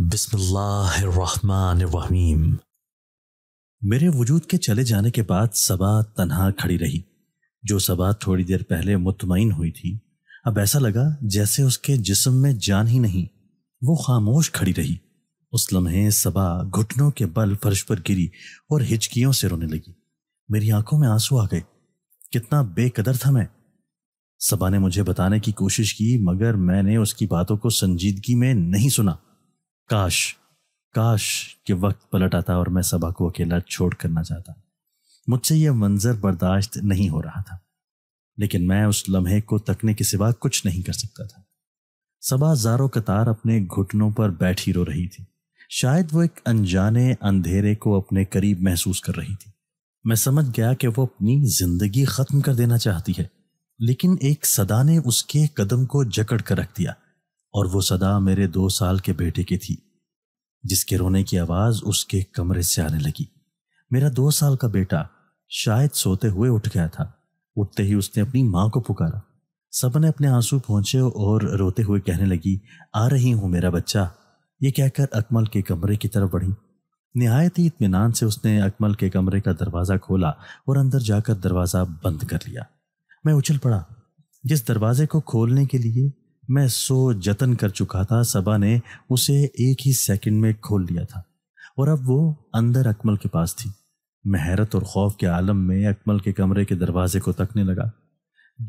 बिस्मिल्लाहिर्रहमानिर्रहीम मेरे वजूद के चले जाने के बाद सबा तनहा खड़ी रही जो सबा थोड़ी देर पहले मुतमिन हुई थी अब ऐसा लगा जैसे उसके जिस्म में जान ही नहीं वो खामोश खड़ी रही उस लम्हे सबा घुटनों के बल फर्श पर गिरी और हिचकियों से रोने लगी मेरी आंखों में आंसू आ गए कितना बेकदर था मैं सबा ने मुझे बताने की कोशिश की मगर मैंने उसकी बातों को संजीदगी में नहीं सुना काश काश के वक्त पलट आता और मैं सबा को अकेला छोड़ करना चाहता मुझसे यह मंजर बर्दाश्त नहीं हो रहा था लेकिन मैं उस लम्हे को तकने के सिवा कुछ नहीं कर सकता था सबा जारो कतार अपने घुटनों पर बैठी रो रही थी शायद वो एक अनजाने अंधेरे को अपने करीब महसूस कर रही थी मैं समझ गया कि वो अपनी जिंदगी खत्म कर देना चाहती है लेकिन एक सदा ने उसके कदम को जकड़ कर रख दिया और वो सदा मेरे दो साल के बेटे की थी जिसके रोने की आवाज़ उसके कमरे से आने लगी मेरा दो साल का बेटा शायद सोते हुए उठ गया था उठते ही उसने अपनी माँ को पुकारा सबने अपने आंसू पहुँचे और रोते हुए कहने लगी आ रही हूँ मेरा बच्चा ये कहकर अकमल के कमरे की तरफ बढ़ी नहायत ही इतमान से उसने अकमल के कमरे का दरवाज़ा खोला और अंदर जाकर दरवाज़ा बंद कर लिया मैं उछल पड़ा जिस दरवाजे को खोलने के लिए मैं सो जतन कर चुका था सबा ने उसे एक ही सेकंड में खोल लिया था और अब वो अंदर अकमल के पास थी महरत और खौफ के आलम में अकमल के कमरे के दरवाजे को तकने लगा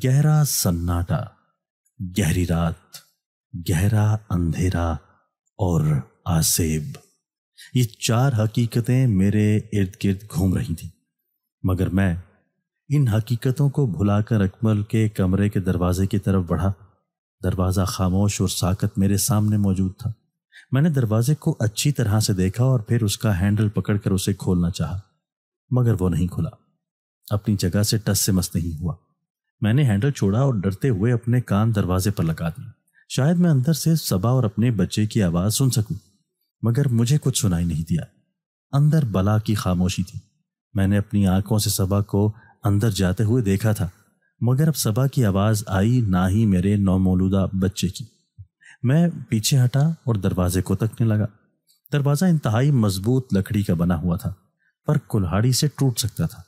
गहरा सन्नाटा गहरी रात गहरा अंधेरा और आसेब ये चार हकीकतें मेरे इर्द गिर्द घूम रही थी मगर मैं इन हकीकतों को भुलाकर अकमल के कमरे के दरवाजे की तरफ बढ़ा दरवाज़ा खामोश और साकत मेरे सामने मौजूद था मैंने दरवाजे को अच्छी तरह से देखा और फिर उसका हैंडल पकड़कर उसे खोलना चाहा मगर वो नहीं खुला अपनी जगह से टस से मस नहीं हुआ मैंने हैंडल छोड़ा और डरते हुए अपने कान दरवाजे पर लगा दिए शायद मैं अंदर से सबा और अपने बच्चे की आवाज़ सुन सकूं मगर मुझे कुछ सुनाई नहीं दिया अंदर बला की खामोशी थी मैंने अपनी आंखों से सबा को अंदर जाते हुए देखा था मगर अब सबा की आवाज़ आई ना ही मेरे नौमौलूदा बच्चे की मैं पीछे हटा और दरवाजे को तकने लगा दरवाज़ा इंतहाई मजबूत लकड़ी का बना हुआ था पर कुल्हाड़ी से टूट सकता था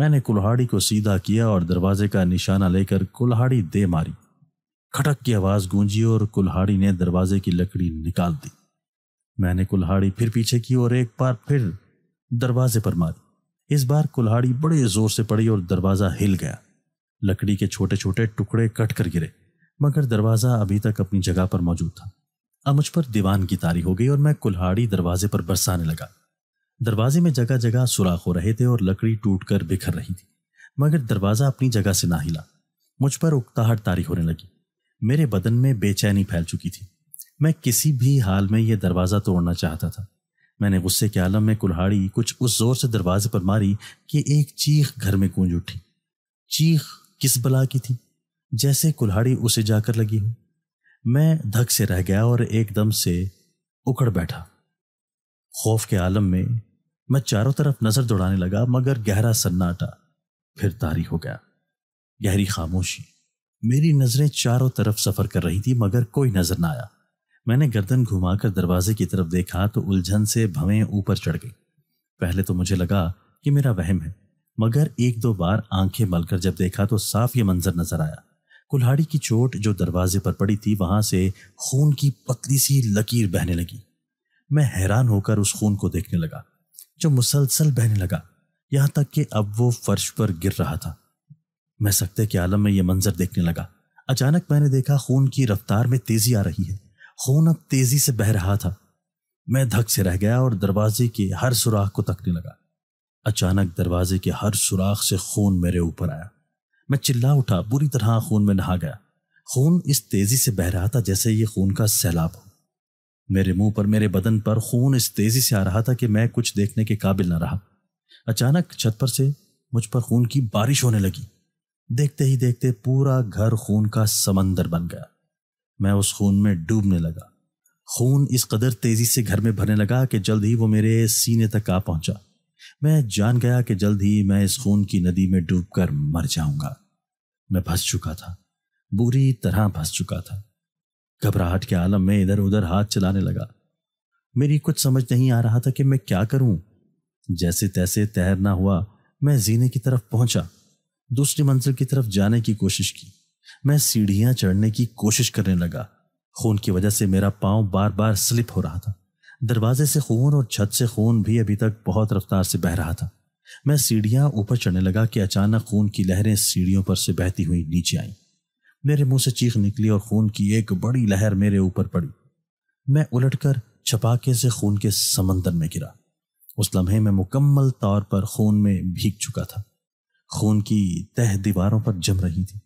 मैंने कुल्हाड़ी को सीधा किया और दरवाजे का निशाना लेकर कुल्हाड़ी दे मारी खटक की आवाज़ गूंजी और कुल्हाड़ी ने दरवाजे की लकड़ी निकाल दी मैंने कुल्हाड़ी फिर पीछे की और एक बार फिर दरवाजे पर मारी इस बार कुल्हाड़ी बड़े जोर से पड़ी और दरवाज़ा हिल गया लकड़ी के छोटे छोटे टुकड़े कट कर गिरे मगर दरवाज़ा अभी तक अपनी जगह पर मौजूद था अब मुझ पर दीवान की तारी हो गई और मैं कुल्हाड़ी दरवाजे पर बरसाने लगा दरवाजे में जगह जगह सुराख हो रहे थे और लकड़ी टूट कर बिखर रही थी मगर दरवाज़ा अपनी जगह से ना हिला मुझ पर उकताहट तारी होने लगी मेरे बदन में बेचैनी फैल चुकी थी मैं किसी भी हाल में यह दरवाज़ा तोड़ना चाहता था मैंने गुस्से के आलम में कुल्हाड़ी कुछ उस जोर से दरवाजे पर मारी कि एक चीख घर में गूंज उठी चीख किस बला की थी जैसे कुल्हाड़ी उसे जाकर लगी हो मैं धक से रह गया और एकदम से उखड़ बैठा खौफ के आलम में मैं चारों तरफ नजर दौड़ाने लगा मगर गहरा सन्नाटा फिर तारी हो गया गहरी खामोशी मेरी नजरें चारों तरफ सफर कर रही थी मगर कोई नजर ना आया मैंने गर्दन घुमाकर दरवाजे की तरफ देखा तो उलझन से भवें ऊपर चढ़ गई पहले तो मुझे लगा कि मेरा वहम है मगर एक दो बार आंखें मलकर जब देखा तो साफ ये मंजर नजर आया कुल्हाड़ी की चोट जो दरवाजे पर पड़ी थी वहां से खून की पतली सी लकीर बहने लगी मैं हैरान होकर उस खून को देखने लगा जो मुसलसल बहने लगा यहाँ तक कि अब वो फर्श पर गिर रहा था मैं सकते के आलम में यह मंजर देखने लगा अचानक मैंने देखा खून की रफ्तार में तेजी आ रही है खून अब तेजी से बह रहा था मैं धक से रह गया और दरवाजे के हर सुराख को तकने लगा अचानक दरवाजे के हर सुराख से खून मेरे ऊपर आया मैं चिल्ला उठा बुरी तरह खून में नहा गया खून इस तेजी से बह रहा था जैसे ये खून का सैलाब हो मेरे मुंह पर मेरे बदन पर खून इस तेजी से आ रहा था कि मैं कुछ देखने के काबिल ना रहा अचानक छत पर से मुझ पर खून की बारिश होने लगी देखते ही देखते पूरा घर खून का समंदर बन गया मैं उस खून में डूबने लगा खून इस कदर तेजी से घर में भरने लगा कि जल्द ही वो मेरे सीने तक आ पहुंचा मैं जान गया कि जल्द ही मैं इस खून की नदी में डूबकर मर जाऊंगा मैं फंस चुका था बुरी तरह फंस चुका था घबराहट के आलम में इधर उधर हाथ चलाने लगा मेरी कुछ समझ नहीं आ रहा था कि मैं क्या करूं जैसे तैसे तैरना हुआ मैं जीने की तरफ पहुंचा दूसरी मंजिल की तरफ जाने की कोशिश की मैं सीढ़ियां चढ़ने की कोशिश करने लगा खून की वजह से मेरा पांव बार बार स्लिप हो रहा था दरवाजे से खून और छत से खून भी अभी तक बहुत रफ्तार से बह रहा था मैं सीढ़ियां ऊपर चढ़ने लगा कि अचानक खून की लहरें सीढ़ियों पर से बहती हुई नीचे आईं मेरे मुंह से चीख निकली और खून की एक बड़ी लहर मेरे ऊपर पड़ी मैं उलटकर छपाके से खून के समंदर में गिरा उस लम्हे में मुकम्मल तौर पर खून में भीग चुका था खून की तह दीवारों पर जम रही थी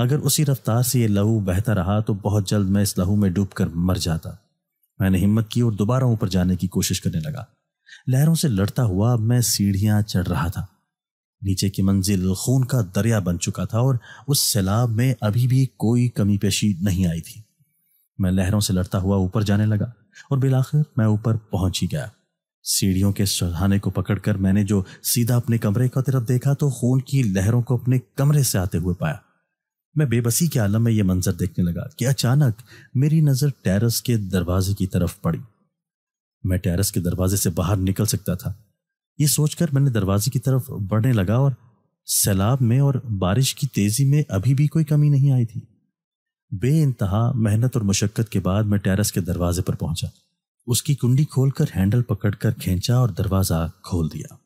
अगर उसी रफ्तार से यह लहू बहता रहा तो बहुत जल्द मैं इस लहू में डूबकर मर जाता मैंने हिम्मत की और दोबारा ऊपर जाने की कोशिश करने लगा लहरों से लड़ता हुआ मैं सीढ़ियां चढ़ रहा था नीचे की मंजिल खून का दरिया बन चुका था और उस सैलाब में अभी भी कोई कमी पेशी नहीं आई थी मैं लहरों से लड़ता हुआ ऊपर जाने लगा और बिलाखिर मैं ऊपर पहुंच ही गया सीढ़ियों के सहाने को पकड़कर मैंने जो सीधा अपने कमरे का तरफ देखा तो खून की लहरों को अपने कमरे से आते हुए पाया मैं बेबसी के आलम में यह मंजर देखने लगा कि अचानक मेरी नज़र टेरस के दरवाजे की तरफ पड़ी मैं टेरस के दरवाजे से बाहर निकल सकता था ये सोचकर मैंने दरवाजे की तरफ बढ़ने लगा और सैलाब में और बारिश की तेज़ी में अभी भी कोई कमी नहीं आई थी बे इंतहा मेहनत और मशक्क़त के बाद मैं टेरस के दरवाजे पर पहुंचा उसकी कुंडी खोलकर हैंडल पकड़कर खींचा और दरवाज़ा खोल दिया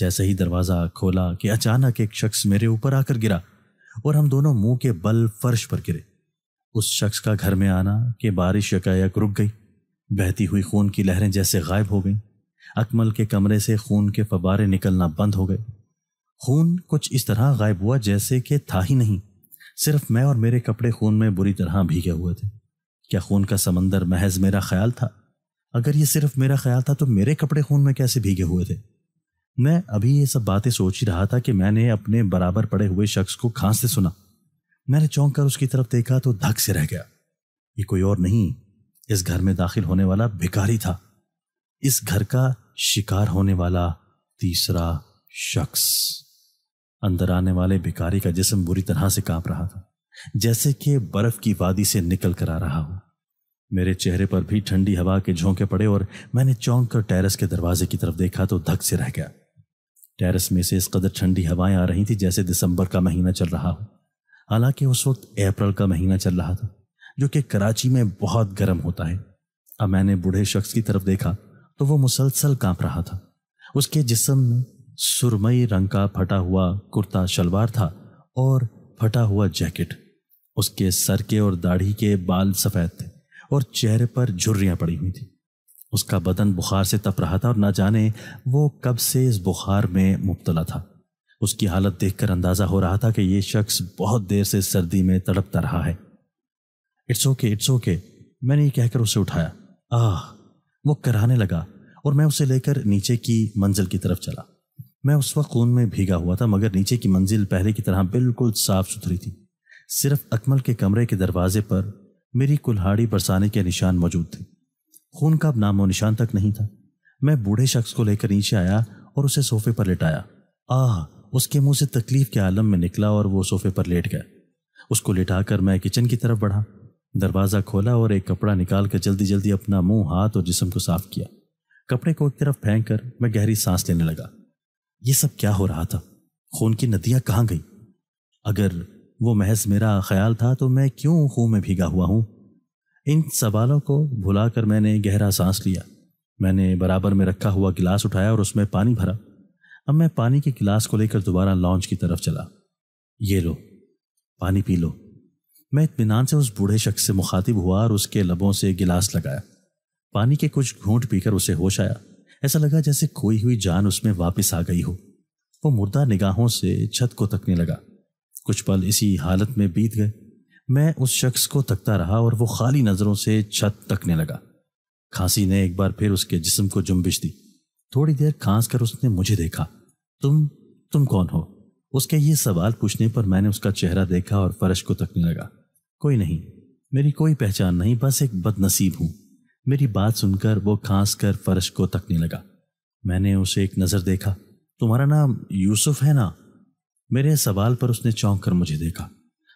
जैसे ही दरवाज़ा खोला कि अचानक एक शख्स मेरे ऊपर आकर गिरा और हम दोनों मुंह के बल फर्श पर गिरे उस शख्स का घर में आना कि बारिश यकायक रुक गई बहती हुई खून की लहरें जैसे गायब हो गईं अकमल के कमरे से खून के फबारे निकलना बंद हो गए खून कुछ इस तरह गायब हुआ जैसे कि था ही नहीं सिर्फ मैं और मेरे कपड़े खून में बुरी तरह भीगे हुए थे क्या खून का समंदर महज मेरा ख्याल था अगर ये सिर्फ मेरा ख्याल था तो मेरे कपड़े खून में कैसे भीगे हुए थे मैं अभी ये सब बातें सोच ही रहा था कि मैंने अपने बराबर पड़े हुए शख्स को खांसते सुना मैंने चौंक कर उसकी तरफ देखा तो धक से रह गया ये कोई और नहीं इस घर में दाखिल होने वाला भिकारी था इस घर का शिकार होने वाला तीसरा शख्स अंदर आने वाले भिकारी का जिसम बुरी तरह से कांप रहा था जैसे कि बर्फ की वादी से निकल कर आ रहा हो मेरे चेहरे पर भी ठंडी हवा के झोंके पड़े और मैंने चौंक कर टेरेस के दरवाजे की तरफ देखा तो धक से रह गया टेरेस में से इस कदर ठंडी हवाएं आ रही थी जैसे दिसंबर का महीना चल रहा हो हालांकि उस वक्त अप्रैल का महीना चल रहा था जो कि कराची में बहुत गर्म होता है अब मैंने बूढ़े शख्स की तरफ देखा तो वो मुसलसल कांप रहा था उसके जिसम में सुरमई रंग का फटा हुआ कुर्ता शलवार था और फटा हुआ जैकेट उसके सर के और दाढ़ी के बाल सफ़ेद थे और चेहरे पर झुर्रियाँ पड़ी हुई थी उसका बदन बुखार से तप रहा था और ना जाने वो कब से इस बुखार में मुबतला था उसकी हालत देखकर अंदाज़ा हो रहा था कि ये शख्स बहुत देर से सर्दी में तड़पता रहा है इट्स ओके इट्स ओके मैंने ये कहकर उसे उठाया आह वो कराने लगा और मैं उसे लेकर नीचे की मंजिल की तरफ चला मैं उस वक्त खून में भीगा हुआ था मगर नीचे की मंजिल पहले की तरह बिल्कुल साफ सुथरी थी सिर्फ अकमल के कमरे के दरवाजे पर मेरी कुल्हाड़ी बरसाने के निशान मौजूद थे खून का अब नामो निशान तक नहीं था मैं बूढ़े शख्स को लेकर नीचे आया और उसे सोफे पर लेटाया आह उसके मुंह से तकलीफ के आलम में निकला और वो सोफे पर लेट गया उसको कर मैं किचन की तरफ बढ़ा दरवाज़ा खोला और एक कपड़ा निकाल कर जल्दी जल्दी अपना मुंह हाथ और जिसम को साफ किया कपड़े को एक तरफ फेंक कर मैं गहरी सांस लेने लगा ये सब क्या हो रहा था खून की नदियाँ कहाँ गई अगर वो महज मेरा ख्याल था तो मैं क्यों खून में भीगा हुआ हूँ इन सवालों को भुलाकर मैंने गहरा सांस लिया मैंने बराबर में रखा हुआ गिलास उठाया और उसमें पानी भरा अब मैं पानी के गिलास को लेकर दोबारा लॉन्च की तरफ चला ये लो पानी पी लो मैं इतमान से उस बूढ़े शख्स से मुखातिब हुआ और उसके लबों से गिलास लगाया पानी के कुछ घूंट पीकर उसे होश आया ऐसा लगा जैसे खोई हुई जान उसमें वापस आ गई हो वो मुर्दा निगाहों से छत को तकने लगा कुछ पल इसी हालत में बीत गए मैं उस शख्स को तकता रहा और वो खाली नज़रों से छत तकने लगा खांसी ने एक बार फिर उसके जिस्म को जुम्बिश दी थोड़ी देर खांस कर उसने मुझे देखा तुम तुम कौन हो उसके ये सवाल पूछने पर मैंने उसका चेहरा देखा और फर्श को तकने लगा कोई नहीं मेरी कोई पहचान नहीं बस एक बदनसीब हूँ मेरी बात सुनकर वो खांस कर फर्श को तकने लगा मैंने उसे एक नज़र देखा तुम्हारा नाम यूसुफ है ना मेरे सवाल पर उसने चौंक कर मुझे देखा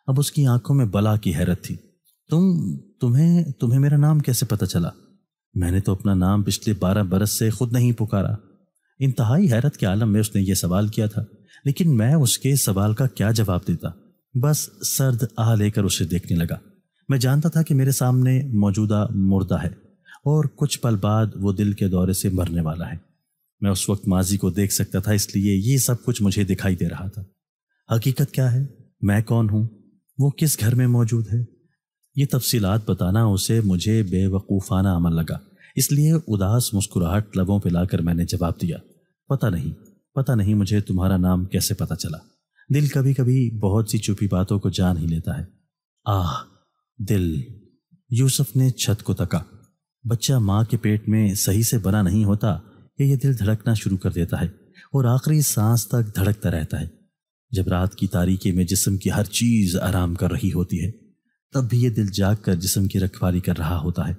अब उसकी आंखों में बला की हैरत थी तुम तुम्हें तुम्हें मेरा नाम कैसे पता चला मैंने तो अपना नाम पिछले बारह बरस से खुद नहीं पुकारा इंतहाई हैरत के आलम में उसने ये सवाल किया था लेकिन मैं उसके सवाल का क्या जवाब देता बस सर्द आह लेकर उसे देखने लगा मैं जानता था कि मेरे सामने मौजूदा मुर्दा है और कुछ पल बाद वो दिल के दौरे से मरने वाला है मैं उस वक्त माजी को देख सकता था इसलिए ये सब कुछ मुझे दिखाई दे रहा था हकीकत क्या है मैं कौन हूँ वो किस घर में मौजूद है ये तफसीलात बताना उसे मुझे बेवकूफ़ाना अमल लगा इसलिए उदास मुस्कुराहट लबों पर लाकर मैंने जवाब दिया पता नहीं पता नहीं मुझे तुम्हारा नाम कैसे पता चला दिल कभी कभी बहुत सी छुपी बातों को जान ही लेता है आह दिल यूसुफ ने छत को तका बच्चा माँ के पेट में सही से बना नहीं होता कि यह दिल धड़कना शुरू कर देता है और आखिरी सांस तक धड़कता रहता है जब रात की तारीखी में जिसम की हर चीज़ आराम कर रही होती है तब भी ये दिल जाग कर जिसम की रखवाली कर रहा होता है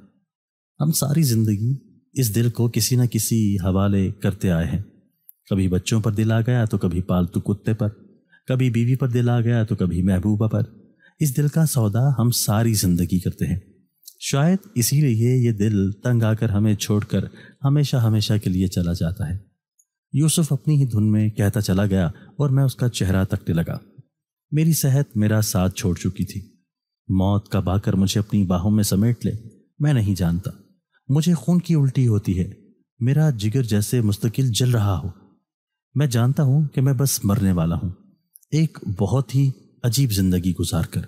हम सारी ज़िंदगी इस दिल को किसी न किसी हवाले करते आए हैं कभी बच्चों पर दिल आ गया तो कभी पालतू कुत्ते पर कभी बीवी पर दिल आ गया तो कभी महबूबा पर इस दिल का सौदा हम सारी ज़िंदगी करते हैं शायद इसीलिए ये दिल तंग आकर हमें छोड़कर हमेशा हमेशा के लिए चला जाता है यूसुफ अपनी ही धुन में कहता चला गया और मैं उसका चेहरा तकने लगा मेरी सेहत मेरा साथ छोड़ चुकी थी मौत का बाकर मुझे अपनी बाहों में समेट ले मैं नहीं जानता मुझे खून की उल्टी होती है मेरा जिगर जैसे मुस्तकिल जल रहा हो मैं जानता हूँ कि मैं बस मरने वाला हूँ एक बहुत ही अजीब जिंदगी गुजार कर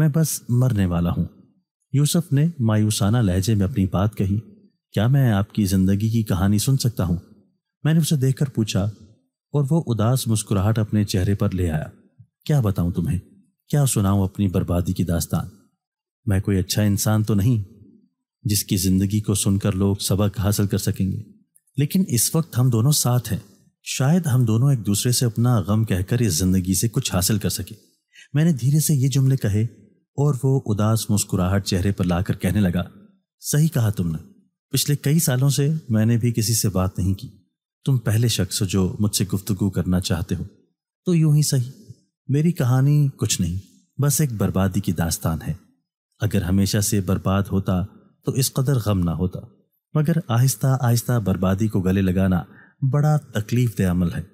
मैं बस मरने वाला हूँ यूसुफ ने मायूसाना लहजे में अपनी बात कही क्या मैं आपकी जिंदगी की कहानी सुन सकता हूँ मैंने उसे देखकर पूछा और वो उदास मुस्कुराहट अपने चेहरे पर ले आया क्या बताऊं तुम्हें क्या सुनाऊं अपनी बर्बादी की दास्तान मैं कोई अच्छा इंसान तो नहीं जिसकी जिंदगी को सुनकर लोग सबक हासिल कर सकेंगे लेकिन इस वक्त हम दोनों साथ हैं शायद हम दोनों एक दूसरे से अपना गम कहकर इस जिंदगी से कुछ हासिल कर सके मैंने धीरे से ये जुमले कहे और वो उदास मुस्कुराहट चेहरे पर लाकर कहने लगा सही कहा तुमने पिछले कई सालों से मैंने भी किसी से बात नहीं की तुम पहले शख्स हो जो मुझसे गुफ्तगु करना चाहते हो तो यूं ही सही मेरी कहानी कुछ नहीं बस एक बर्बादी की दास्तान है अगर हमेशा से बर्बाद होता तो इस कदर गम ना होता मगर आहिस्ता आहिस्ता बर्बादी को गले लगाना बड़ा तकलीफ दे अमल है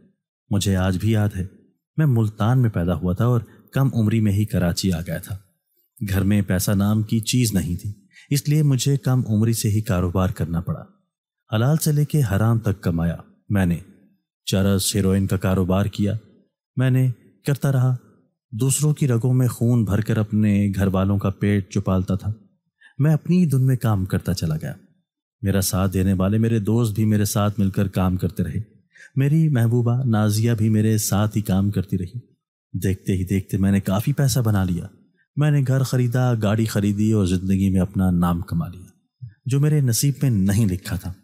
मुझे आज भी याद है मैं मुल्तान में पैदा हुआ था और कम उम्री में ही कराची आ गया था घर में पैसा नाम की चीज़ नहीं थी इसलिए मुझे कम उम्री से ही कारोबार करना पड़ा हलाल से लेके हराम तक कमाया मैंने चरस हीरोइन का कारोबार किया मैंने करता रहा दूसरों की रगों में खून भरकर अपने घर वालों का पेट चुपालता था मैं अपनी ही धुन में काम करता चला गया मेरा साथ देने वाले मेरे दोस्त भी मेरे साथ मिलकर काम करते रहे मेरी महबूबा नाजिया भी मेरे साथ ही काम करती रही देखते ही देखते मैंने काफ़ी पैसा बना लिया मैंने घर खरीदा गाड़ी खरीदी और ज़िंदगी में अपना नाम कमा लिया जो मेरे नसीब में नहीं लिखा था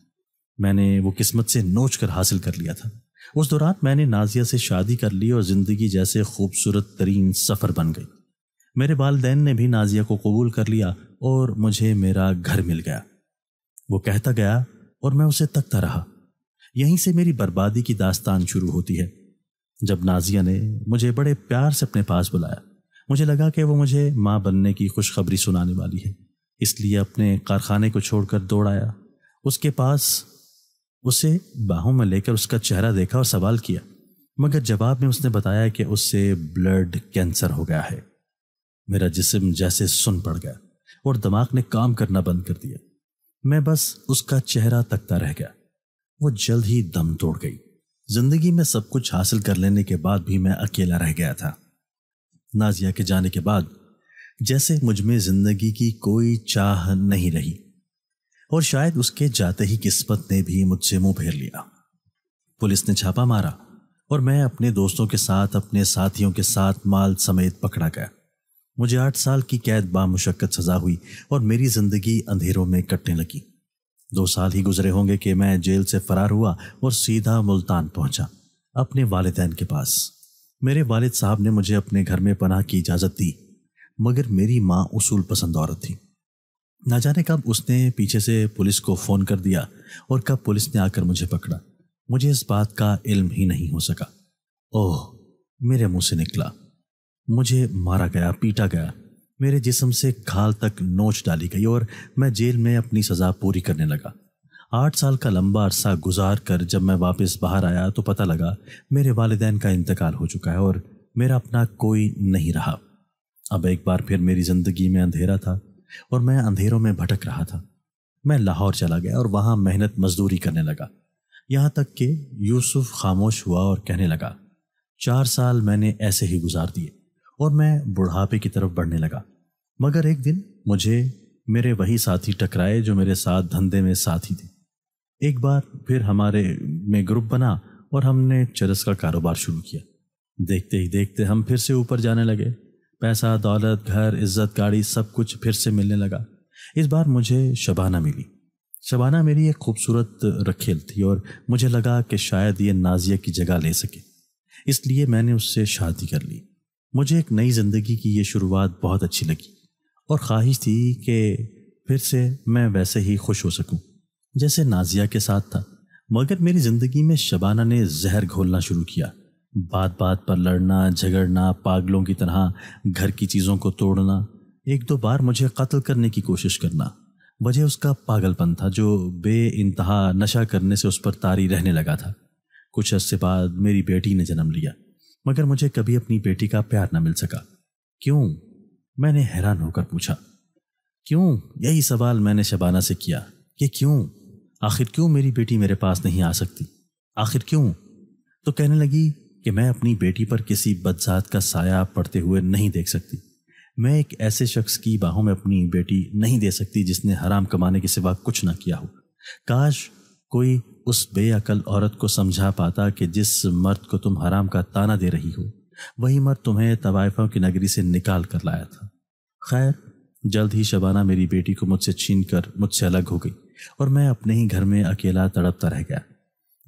मैंने वो किस्मत से नोच कर हासिल कर लिया था उस दौरान मैंने नाजिया से शादी कर ली और ज़िंदगी जैसे खूबसूरत तरीन सफ़र बन गई मेरे वालदेन ने भी नाजिया को कबूल कर लिया और मुझे मेरा घर मिल गया वो कहता गया और मैं उसे तकता रहा यहीं से मेरी बर्बादी की दास्तान शुरू होती है जब नाजिया ने मुझे बड़े प्यार से अपने पास बुलाया मुझे लगा कि वो मुझे माँ बनने की खुशखबरी सुनाने वाली है इसलिए अपने कारखाने को छोड़कर दौड़ आया उसके पास उसे बाहों में लेकर उसका चेहरा देखा और सवाल किया मगर जवाब में उसने बताया कि उससे ब्लड कैंसर हो गया है मेरा जिस्म जैसे सुन पड़ गया और दिमाग ने काम करना बंद कर दिया मैं बस उसका चेहरा तकता रह गया वो जल्द ही दम तोड़ गई जिंदगी में सब कुछ हासिल कर लेने के बाद भी मैं अकेला रह गया था नाजिया के जाने के बाद जैसे मुझ में जिंदगी की कोई चाह नहीं रही और शायद उसके जाते ही किस्मत ने भी मुझसे मुंह फेर लिया पुलिस ने छापा मारा और मैं अपने दोस्तों के साथ अपने साथियों के साथ माल समेत पकड़ा गया मुझे आठ साल की कैद बामुशक्कत सजा हुई और मेरी जिंदगी अंधेरों में कटने लगी दो साल ही गुजरे होंगे कि मैं जेल से फरार हुआ और सीधा मुल्तान पहुंचा अपने वालदेन के पास मेरे वालिद साहब ने मुझे अपने घर में पनाह की इजाज़त दी मगर मेरी माँ उसूल पसंद औरत थी ना जाने कब उसने पीछे से पुलिस को फ़ोन कर दिया और कब पुलिस ने आकर मुझे पकड़ा मुझे इस बात का इल्म ही नहीं हो सका ओह मेरे मुंह से निकला मुझे मारा गया पीटा गया मेरे जिसम से खाल तक नोच डाली गई और मैं जेल में अपनी सज़ा पूरी करने लगा आठ साल का लंबा अरसा गुजार कर जब मैं वापस बाहर आया तो पता लगा मेरे वालदेन का इंतकाल हो चुका है और मेरा अपना कोई नहीं रहा अब एक बार फिर मेरी ज़िंदगी में अंधेरा था और मैं अंधेरों में भटक रहा था मैं लाहौर चला गया और वहाँ मेहनत मजदूरी करने लगा यहाँ तक कि यूसुफ खामोश हुआ और कहने लगा चार साल मैंने ऐसे ही गुजार दिए और मैं बुढ़ापे की तरफ बढ़ने लगा मगर एक दिन मुझे मेरे वही साथी टकराए जो मेरे साथ धंधे में साथी थे एक बार फिर हमारे में ग्रुप बना और हमने चरस का कारोबार शुरू किया देखते ही देखते हम फिर से ऊपर जाने लगे पैसा दौलत घर इज्जत गाड़ी सब कुछ फिर से मिलने लगा इस बार मुझे शबाना मिली शबाना मेरी एक खूबसूरत रखेल थी और मुझे लगा कि शायद ये नाजिया की जगह ले सके इसलिए मैंने उससे शादी कर ली मुझे एक नई ज़िंदगी की ये शुरुआत बहुत अच्छी लगी और ख्वाहिश थी कि फिर से मैं वैसे ही खुश हो सकूं जैसे नाजिया के साथ था मगर मेरी ज़िंदगी में शबाना ने जहर घोलना शुरू किया बात बात पर लड़ना झगड़ना पागलों की तरह घर की चीज़ों को तोड़ना एक दो बार मुझे कत्ल करने की कोशिश करना वजह उसका पागलपन था जो बे इंतहा नशा करने से उस पर तारी रहने लगा था कुछ अरसे बाद मेरी बेटी ने जन्म लिया मगर मुझे कभी अपनी बेटी का प्यार न मिल सका क्यों मैंने हैरान होकर पूछा क्यों यही सवाल मैंने शबाना से किया ये क्यों आखिर क्यों मेरी बेटी मेरे पास नहीं आ सकती आखिर क्यों तो कहने लगी कि मैं अपनी बेटी पर किसी बदसात का साया पड़ते हुए नहीं देख सकती मैं एक ऐसे शख्स की बाहों में अपनी बेटी नहीं दे सकती जिसने हराम कमाने के सिवा कुछ ना किया हो काश कोई उस बेअकल औरत को समझा पाता कि जिस मर्द को तुम हराम का ताना दे रही हो वही मर्द तुम्हें तवाइफों की नगरी से निकाल कर लाया था खैर जल्द ही शबाना मेरी बेटी को मुझसे छीन कर मुझसे अलग हो गई और मैं अपने ही घर में अकेला तड़पता रह गया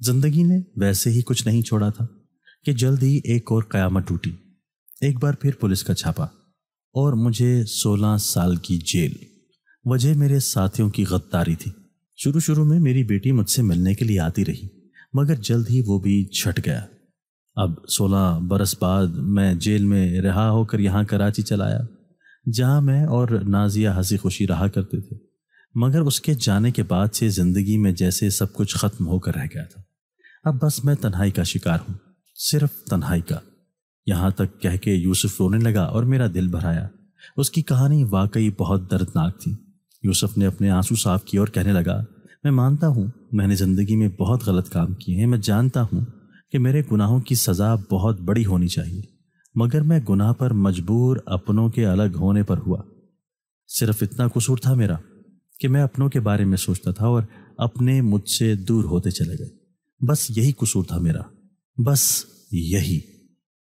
जिंदगी ने वैसे ही कुछ नहीं छोड़ा था कि जल्द ही एक और कयामत टूटी एक बार फिर पुलिस का छापा और मुझे 16 साल की जेल वजह मेरे साथियों की गद्दारी थी शुरू शुरू में मेरी बेटी मुझसे मिलने के लिए आती रही मगर जल्द ही वो भी छट गया अब 16 बरस बाद मैं जेल में रहा होकर यहाँ कराची चलाया जहाँ मैं और नाजिया हंसी खुशी रहा करते थे मगर उसके जाने के बाद से ज़िंदगी में जैसे सब कुछ ख़त्म होकर रह गया था अब बस मैं तन्हाई का शिकार हूँ सिर्फ तन्हाई का यहाँ तक कह के यूसुफ रोने लगा और मेरा दिल भराया उसकी कहानी वाकई बहुत दर्दनाक थी यूसुफ ने अपने आंसू साफ किए और कहने लगा मैं मानता हूँ मैंने ज़िंदगी में बहुत गलत काम किए हैं मैं जानता हूँ कि मेरे गुनाहों की सज़ा बहुत बड़ी होनी चाहिए मगर मैं गुनाह पर मजबूर अपनों के अलग होने पर हुआ सिर्फ इतना कसूर था मेरा कि मैं अपनों के बारे में सोचता था और अपने मुझसे दूर होते चले गए बस यही कसूर था मेरा बस यही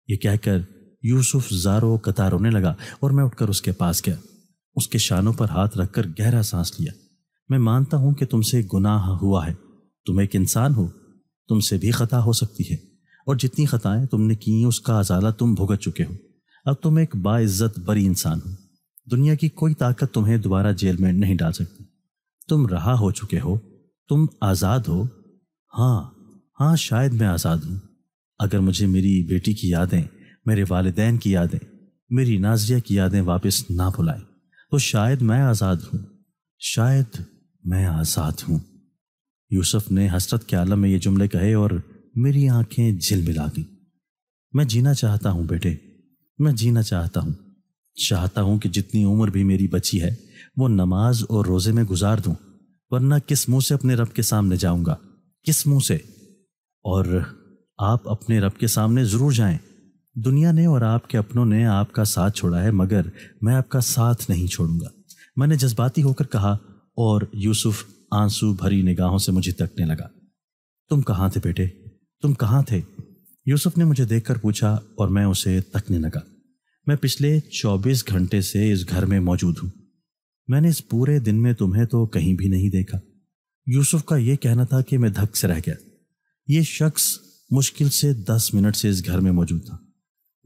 ये कहकर यूसुफ जारो कतार रोने लगा और मैं उठकर उसके पास गया उसके शानों पर हाथ रखकर गहरा सांस लिया मैं मानता हूं कि तुमसे गुनाह हुआ है तुम एक इंसान हो तुमसे भी खता हो सकती है और जितनी खताएं तुमने की उसका अजाला तुम भुगत चुके हो अब तुम एक बाइज्जत बरी इंसान हो दुनिया की कोई ताकत तुम्हें दोबारा जेल में नहीं डाल सकती तुम रहा हो चुके हो तुम आज़ाद हो हाँ हाँ शायद मैं आज़ाद हूँ अगर मुझे मेरी बेटी की यादें मेरे वालदेन की यादें मेरी नाजिया की यादें वापस ना भुलाएं तो शायद मैं आज़ाद हूँ शायद मैं आज़ाद हूँ यूसुफ ने हसरत के आलम में ये जुमले कहे और मेरी आंखें झिल मिला गईं मैं जीना चाहता हूँ बेटे मैं जीना चाहता हूँ चाहता हूँ कि जितनी उम्र भी मेरी बची है वो नमाज और रोज़े में गुजार दूँ वरना किस मुँह से अपने रब के सामने जाऊँगा किस मुँह से और आप अपने रब के सामने ज़रूर जाएं। दुनिया ने और आपके अपनों ने आपका साथ छोड़ा है मगर मैं आपका साथ नहीं छोड़ूंगा मैंने जज्बाती होकर कहा और यूसुफ आंसू भरी निगाहों से मुझे तकने लगा तुम कहाँ थे बेटे तुम कहाँ थे यूसुफ ने मुझे देखकर पूछा और मैं उसे तकने लगा मैं पिछले 24 घंटे से इस घर में मौजूद हूँ मैंने इस पूरे दिन में तुम्हें तो कहीं भी नहीं देखा यूसुफ का यह कहना था कि मैं धक से रह गया ये शख्स मुश्किल से दस मिनट से इस घर में मौजूद था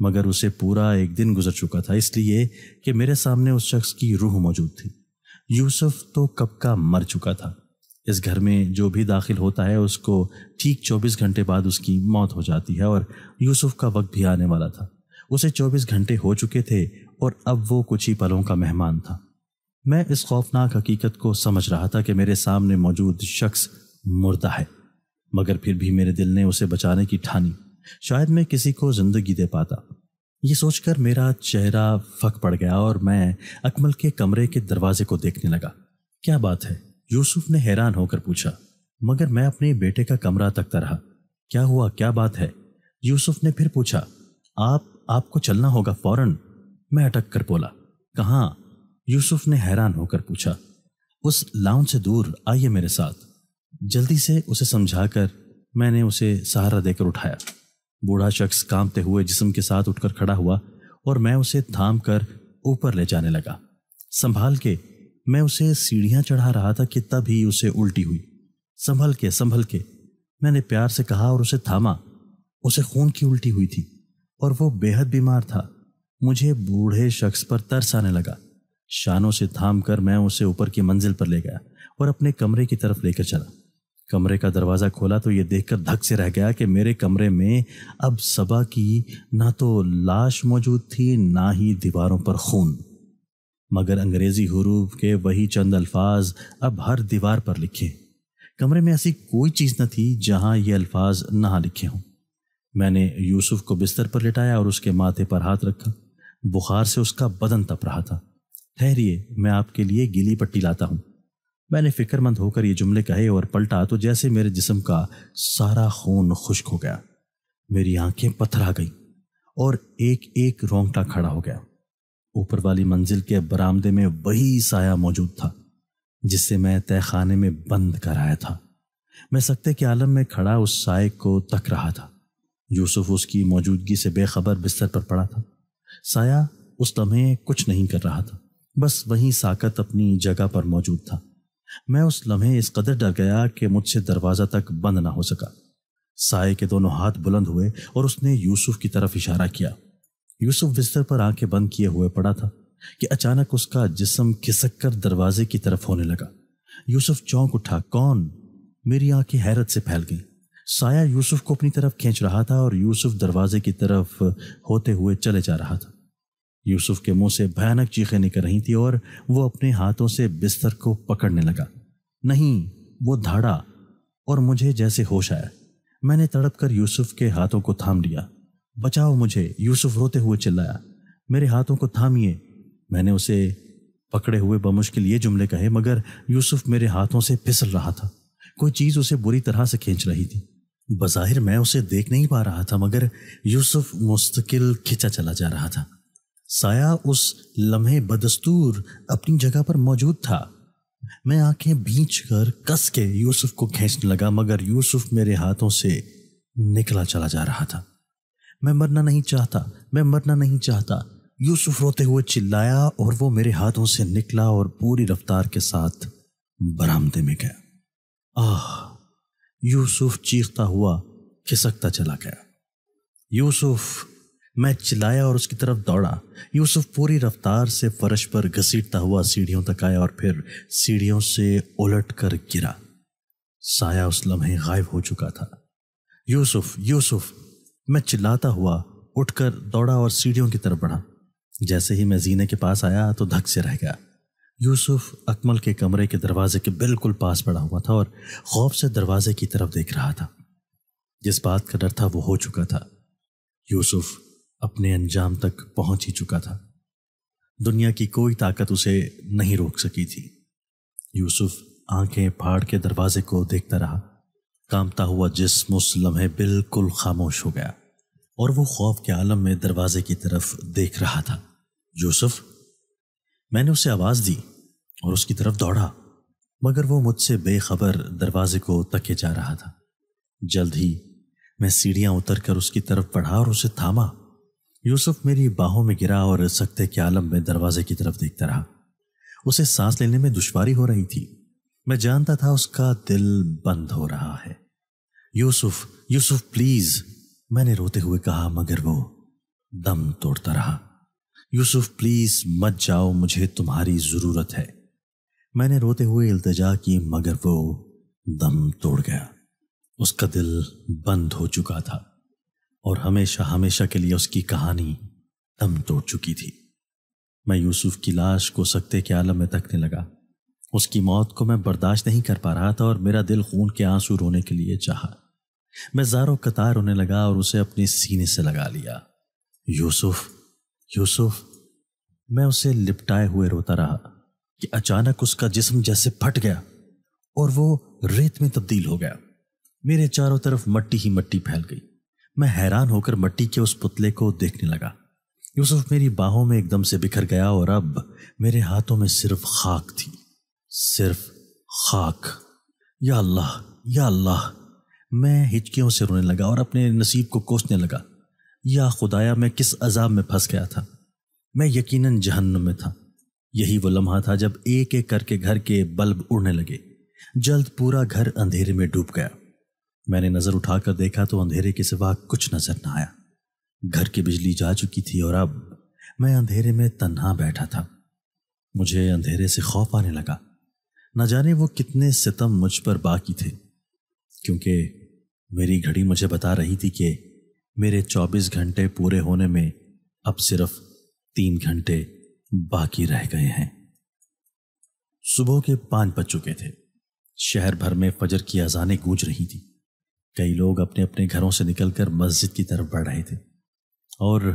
मगर उसे पूरा एक दिन गुजर चुका था इसलिए कि मेरे सामने उस शख्स की रूह मौजूद थी यूसुफ तो कब का मर चुका था इस घर में जो भी दाखिल होता है उसको ठीक 24 घंटे बाद उसकी मौत हो जाती है और यूसुफ का वक्त भी आने वाला था उसे 24 घंटे हो चुके थे और अब वो कुछ ही पलों का मेहमान था मैं इस खौफनाक हकीकत को समझ रहा था कि मेरे सामने मौजूद शख्स मुर्दा है मगर फिर भी मेरे दिल ने उसे बचाने की ठानी शायद मैं किसी को जिंदगी दे पाता ये सोचकर मेरा चेहरा फक पड़ गया और मैं अकमल के कमरे के दरवाजे को देखने लगा क्या बात है यूसुफ ने हैरान होकर पूछा मगर मैं अपने बेटे का कमरा तकता रहा क्या हुआ क्या बात है यूसुफ ने फिर पूछा आप आपको चलना होगा फौरन मैं अटक कर बोला कहाँ यूसुफ ने हैरान होकर पूछा उस लाउन से दूर आइए मेरे साथ जल्दी से उसे समझाकर मैंने उसे सहारा देकर उठाया बूढ़ा शख्स कांपते हुए जिसम के साथ उठकर खड़ा हुआ और मैं उसे थाम कर ऊपर ले जाने लगा संभाल के मैं उसे सीढ़ियां चढ़ा रहा था कि तभी उसे उल्टी हुई संभल के संभल के मैंने प्यार से कहा और उसे थामा उसे खून की उल्टी हुई थी और वो बेहद बीमार था मुझे बूढ़े शख्स पर तरस आने लगा शानों से थाम कर मैं उसे ऊपर की मंजिल पर ले गया और अपने कमरे की तरफ लेकर चला कमरे का दरवाज़ा खोला तो ये देखकर धक से रह गया कि मेरे कमरे में अब सबा की ना तो लाश मौजूद थी ना ही दीवारों पर खून मगर अंग्रेज़ी हरूब के वही चंद अल्फाज अब हर दीवार पर लिखे कमरे में ऐसी कोई चीज़ न थी जहाँ ये अल्फाज ना लिखे हों मैंने यूसुफ को बिस्तर पर लिटाया और उसके माथे पर हाथ रखा बुखार से उसका बदन तप रहा था ठहरिए मैं आपके लिए गीली पट्टी लाता हूँ मैंने फिक्रमंद होकर ये जुमले कहे और पलटा तो जैसे मेरे जिसम का सारा खून खुश्क हो गया मेरी आंखें पथरा गईं और एक एक रोंगटा खड़ा हो गया ऊपर वाली मंजिल के बरामदे में वही साया मौजूद था जिससे मैं तहखाने में बंद कर आया था मैं सकते के आलम में खड़ा उस साय को तक रहा था यूसुफ उसकी मौजूदगी से बेखबर बिस्तर पर पड़ा था साया उस लम्हे कुछ नहीं कर रहा था बस वहीं साकत अपनी जगह पर मौजूद था मैं उस लम्हे इस कदर डर गया कि मुझसे दरवाज़ा तक बंद ना हो सका साय के दोनों हाथ बुलंद हुए और उसने यूसुफ की तरफ इशारा किया यूसुफ बिस्तर पर आंखें बंद किए हुए पड़ा था कि अचानक उसका जिसम खिसक कर दरवाजे की तरफ होने लगा यूसुफ चौंक उठा कौन मेरी आंखें हैरत से फैल गईं साया यूसुफ को अपनी तरफ खींच रहा था और यूसुफ दरवाजे की तरफ होते हुए चले जा रहा था यूसुफ के मुंह से भयानक चीखें निकल रही थी और वो अपने हाथों से बिस्तर को पकड़ने लगा नहीं वो धाड़ा और मुझे जैसे होश आया मैंने तड़प कर यूसुफ के हाथों को थाम लिया बचाओ मुझे यूसुफ रोते हुए चिल्लाया मेरे हाथों को थामिए मैंने उसे पकड़े हुए बमुश्किल ये जुमले कहे मगर यूसुफ मेरे हाथों से फिसल रहा था कोई चीज़ उसे बुरी तरह से खींच रही थी बज़ाहिर मैं उसे देख नहीं पा रहा था मगर यूसुफ मुस्तकिल खिंचा चला जा रहा था साया उस लम्हे बदस्तूर अपनी जगह पर मौजूद था मैं आंखें भींच कर कस के यूसुफ को खींचने लगा मगर यूसुफ मेरे हाथों से निकला चला जा रहा था मैं मरना नहीं चाहता मैं मरना नहीं चाहता यूसुफ रोते हुए चिल्लाया और वो मेरे हाथों से निकला और पूरी रफ्तार के साथ बरामदे में गया आह यूसुफ चीखता हुआ खिसकता चला गया यूसुफ मैं चिल्लाया और उसकी तरफ दौड़ा यूसुफ पूरी रफ्तार से फर्श पर घसीटता हुआ सीढ़ियों तक आया और फिर सीढ़ियों से उलट कर गिरा साया उस लम्हे गायब हो चुका था यूसुफ यूसुफ मैं चिल्लाता हुआ उठकर दौड़ा और सीढ़ियों की तरफ बढ़ा जैसे ही मैं जीने के पास आया तो धक से रह गया यूसुफ अकमल के कमरे के दरवाजे के बिल्कुल पास पड़ा हुआ था और खौफ से दरवाजे की तरफ देख रहा था जिस बात का डर था वो हो चुका था यूसुफ अपने अंजाम तक पहुंच ही चुका था दुनिया की कोई ताकत उसे नहीं रोक सकी थी यूसुफ आंखें फाड़ के दरवाजे को देखता रहा कामता हुआ जिसम उस लम्हे बिल्कुल खामोश हो गया और वो खौफ के आलम में दरवाजे की तरफ देख रहा था यूसुफ मैंने उसे आवाज़ दी और उसकी तरफ दौड़ा मगर वो मुझसे बेखबर दरवाजे को तके जा रहा था जल्द ही मैं सीढ़ियां उतरकर उसकी तरफ बढ़ा और उसे थामा यूसुफ मेरी बाहों में गिरा और सख्ते के आलम में दरवाजे की तरफ देखता रहा उसे सांस लेने में दुश्वारी हो रही थी मैं जानता था उसका दिल बंद हो रहा है यूसुफ यूसुफ प्लीज मैंने रोते हुए कहा मगर वो दम तोड़ता रहा यूसुफ प्लीज मत जाओ मुझे तुम्हारी जरूरत है मैंने रोते हुए इल्तजा की मगर वो दम तोड़ गया उसका दिल बंद हो चुका था और हमेशा हमेशा के लिए उसकी कहानी दम तोड़ चुकी थी मैं यूसुफ की लाश को सकते के आलम में तकने लगा उसकी मौत को मैं बर्दाश्त नहीं कर पा रहा था और मेरा दिल खून के आंसू रोने के लिए चाहा मैं जारो कतार होने लगा और उसे अपने सीने से लगा लिया यूसुफ यूसुफ मैं उसे लिपटाए हुए रोता रहा कि अचानक उसका जिस्म जैसे फट गया और वो रेत में तब्दील हो गया मेरे चारों तरफ मट्टी ही मट्टी फैल गई मैं हैरान होकर मट्टी के उस पुतले को देखने लगा यूसुफ मेरी बाहों में एकदम से बिखर गया और अब मेरे हाथों में सिर्फ खाक थी सिर्फ खाक या अल्लाह या अल्लाह मैं हिचकियों से रोने लगा और अपने नसीब को कोसने लगा या खुदाया मैं किस अजाब में फंस गया था मैं यकीनन जहन्नुम में था यही वो लम्हा था जब एक एक करके घर के बल्ब उड़ने लगे जल्द पूरा घर अंधेरे में डूब गया मैंने नज़र उठाकर देखा तो अंधेरे के सिवा कुछ नज़र न आया घर की बिजली जा चुकी थी और अब मैं अंधेरे में तन्हा बैठा था मुझे अंधेरे से खौफ आने लगा न जाने वो कितने सितम मुझ पर बाकी थे क्योंकि मेरी घड़ी मुझे बता रही थी कि मेरे 24 घंटे पूरे होने में अब सिर्फ तीन घंटे बाकी रह गए हैं सुबह के पाँच बज चुके थे शहर भर में फजर की अजानें गूंज रही थी कई लोग अपने अपने घरों से निकलकर मस्जिद की तरफ बढ़ रहे थे और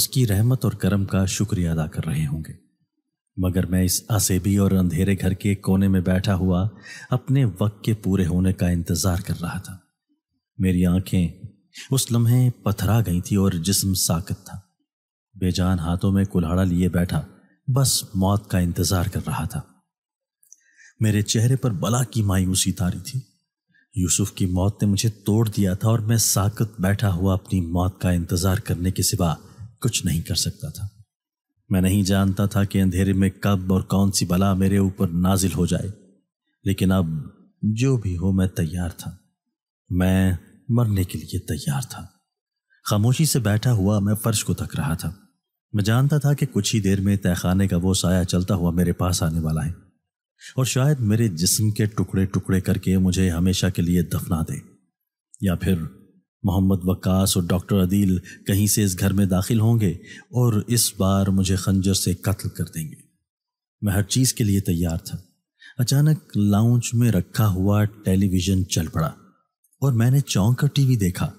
उसकी रहमत और करम का शुक्रिया अदा कर रहे होंगे मगर मैं इस असेबी और अंधेरे घर के कोने में बैठा हुआ अपने वक्त के पूरे होने का इंतजार कर रहा था मेरी आंखें उस लम्हे पथरा गई थी और जिस्म साकत था बेजान हाथों में कुल्हाड़ा लिए बैठा बस मौत का इंतजार कर रहा था मेरे चेहरे पर बला की मायूसी तारी थी यूसुफ की मौत ने मुझे तोड़ दिया था और मैं साकत बैठा हुआ अपनी मौत का इंतजार करने के सिवा कुछ नहीं कर सकता था मैं नहीं जानता था कि अंधेरे में कब और कौन सी बला मेरे ऊपर नाजिल हो जाए लेकिन अब जो भी हो मैं तैयार था मैं मरने के लिए तैयार था खामोशी से बैठा हुआ मैं फर्श को थक रहा था मैं जानता था कि कुछ ही देर में तहखाने का वो साया चलता हुआ मेरे पास आने वाला है और शायद मेरे जिस्म के टुकड़े टुकड़े करके मुझे हमेशा के लिए दफना दे या फिर मोहम्मद वक्स और डॉक्टर अदील कहीं से इस घर में दाखिल होंगे और इस बार मुझे खंजर से कत्ल कर देंगे मैं हर चीज़ के लिए तैयार था अचानक लाउंज में रखा हुआ टेलीविज़न चल पड़ा और मैंने चौंक कर टीवी देखा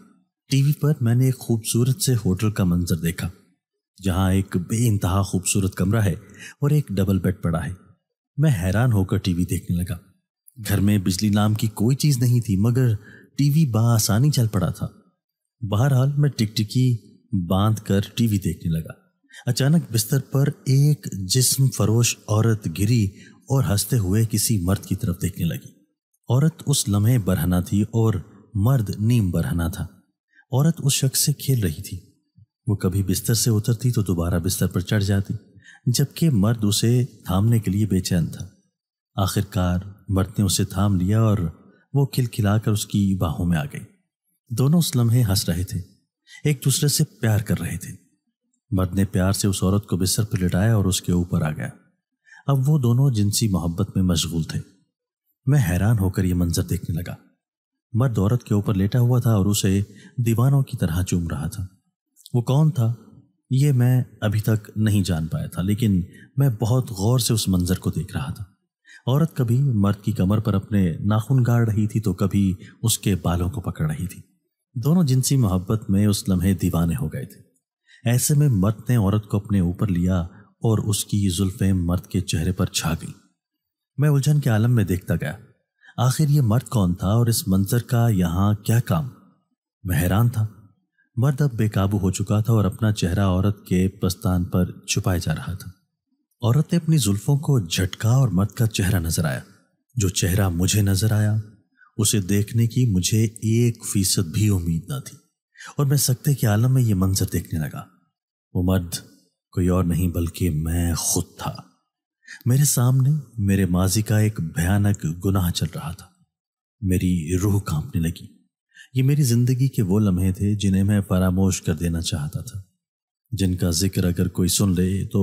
टीवी पर मैंने एक खूबसूरत से होटल का मंजर देखा जहाँ एक बे खूबसूरत कमरा है और एक डबल बेड पड़ा है मैं हैरान होकर टीवी देखने लगा घर में बिजली नाम की कोई चीज नहीं थी मगर टीवी आसानी चल पड़ा था बहरहाल मैं टिकटिकी बांध कर टीवी देखने लगा अचानक बिस्तर पर एक जिस्म फरोश औरत गिरी और हंसते हुए किसी मर्द की तरफ देखने लगी औरत उस लम्हे बरहना थी और मर्द नीम बरहना था औरत उस शख्स से खेल रही थी वो कभी बिस्तर से उतरती तो दोबारा बिस्तर पर चढ़ जाती जबकि मर्द उसे थामने के लिए बेचैन था आखिरकार मर्द ने उसे थाम लिया और वो खिलखिलाकर उसकी बाहों में आ गई दोनों उस लम्हे हंस रहे थे एक दूसरे से प्यार कर रहे थे मर्द ने प्यार से उस औरत को बिस्तर पर लिटाया और उसके ऊपर आ गया अब वो दोनों जिनसी मोहब्बत में मशगूल थे मैं हैरान होकर यह मंजर देखने लगा मर्द औरत के ऊपर लेटा हुआ था और उसे दीवानों की तरह चूम रहा था वो कौन था ये मैं अभी तक नहीं जान पाया था लेकिन मैं बहुत गौर से उस मंजर को देख रहा था औरत कभी मर्द की कमर पर अपने नाखून गाड़ रही थी तो कभी उसके बालों को पकड़ रही थी दोनों जिनसी मोहब्बत में उस लम्हे दीवाने हो गए थे ऐसे में मर्द ने औरत को अपने ऊपर लिया और उसकी जुल्फ़ें मर्द के चेहरे पर छा गई मैं उलझन के आलम में देखता गया आखिर ये मर्द कौन था और इस मंजर का यहाँ क्या काम मैं हैरान था मर्द अब बेकाबू हो चुका था और अपना चेहरा औरत के पस्तान पर छुपाए जा रहा था औरत ने अपनी जुल्फों को झटका और मर्द का चेहरा नजर आया जो चेहरा मुझे नजर आया उसे देखने की मुझे एक फीसद भी उम्मीद ना थी और मैं सकते के आलम में यह मंजर देखने लगा वो मर्द कोई और नहीं बल्कि मैं खुद था मेरे सामने मेरे माजी का एक भयानक गुनाह चल रहा था मेरी रूह कांपने लगी ये मेरी ज़िंदगी के वो लम्हे थे जिन्हें मैं फरामोश कर देना चाहता था जिनका जिक्र अगर कोई सुन ले तो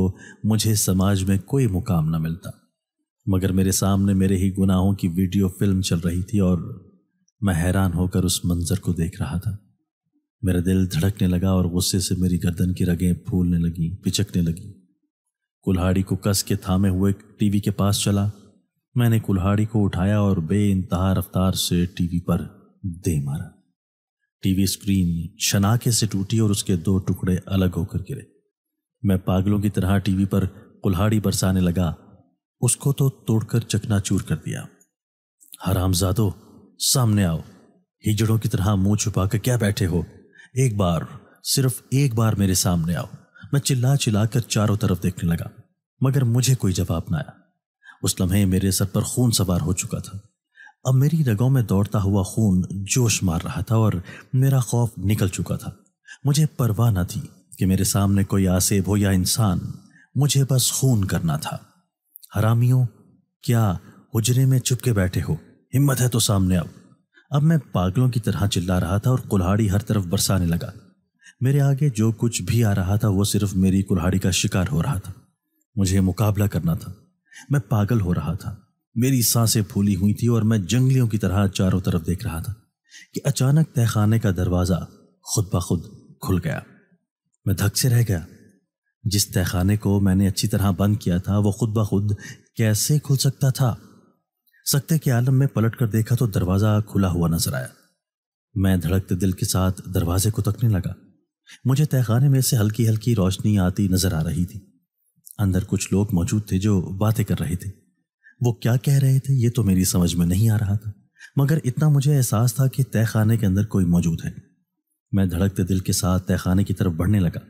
मुझे समाज में कोई मुकाम न मिलता मगर मेरे सामने मेरे ही गुनाहों की वीडियो फिल्म चल रही थी और मैं हैरान होकर उस मंजर को देख रहा था मेरा दिल धड़कने लगा और गुस्से से मेरी गर्दन की रगें फूलने लगी पिचकने लगी कुल्हाड़ी को कस के थामे हुए टीवी के पास चला मैंने कुल्हाड़ी को उठाया और बे रफ्तार से टीवी पर दे मारा टीवी स्क्रीन शनाखे से टूटी और उसके दो टुकड़े अलग होकर गिरे मैं पागलों की तरह टीवी पर कुल्हाड़ी बरसाने लगा उसको तो तोड़कर चकनाचूर कर दिया हरामजादो सामने आओ हिजड़ों की तरह मुंह छुपा कर क्या बैठे हो एक बार सिर्फ एक बार मेरे सामने आओ मैं चिल्ला चिल्ला कर चारों तरफ देखने लगा मगर मुझे कोई जवाब ना आया उस लम्हे मेरे सर पर खून सवार हो चुका था अब मेरी रगों में दौड़ता हुआ खून जोश मार रहा था और मेरा खौफ निकल चुका था मुझे परवाह न थी कि मेरे सामने कोई आसेब हो या इंसान मुझे बस खून करना था हरामियों क्या हुजरे में चुपके बैठे हो हिम्मत है तो सामने आओ अब मैं पागलों की तरह चिल्ला रहा था और कुल्हाड़ी हर तरफ बरसाने लगा मेरे आगे जो कुछ भी आ रहा था वो सिर्फ मेरी कुल्हाड़ी का शिकार हो रहा था मुझे मुकाबला करना था मैं पागल हो रहा था मेरी सांसें फूली हुई थी और मैं जंगलियों की तरह चारों तरफ देख रहा था कि अचानक तहखाने का दरवाज़ा खुद ब खुद खुल गया मैं धक से रह गया जिस तहखाने को मैंने अच्छी तरह बंद किया था वो खुद ब खुद कैसे खुल सकता था सकते के आलम में पलट कर देखा तो दरवाज़ा खुला हुआ नजर आया मैं धड़कते दिल के साथ दरवाजे को तकने लगा मुझे तहखाने में से हल्की हल्की रोशनी आती नजर आ रही थी अंदर कुछ लोग मौजूद थे जो बातें कर रहे थे वो क्या कह रहे थे ये तो मेरी समझ में नहीं आ रहा था मगर इतना मुझे एहसास था कि तहखाने के अंदर कोई मौजूद है मैं धड़कते दिल के साथ तहखाने की तरफ बढ़ने लगा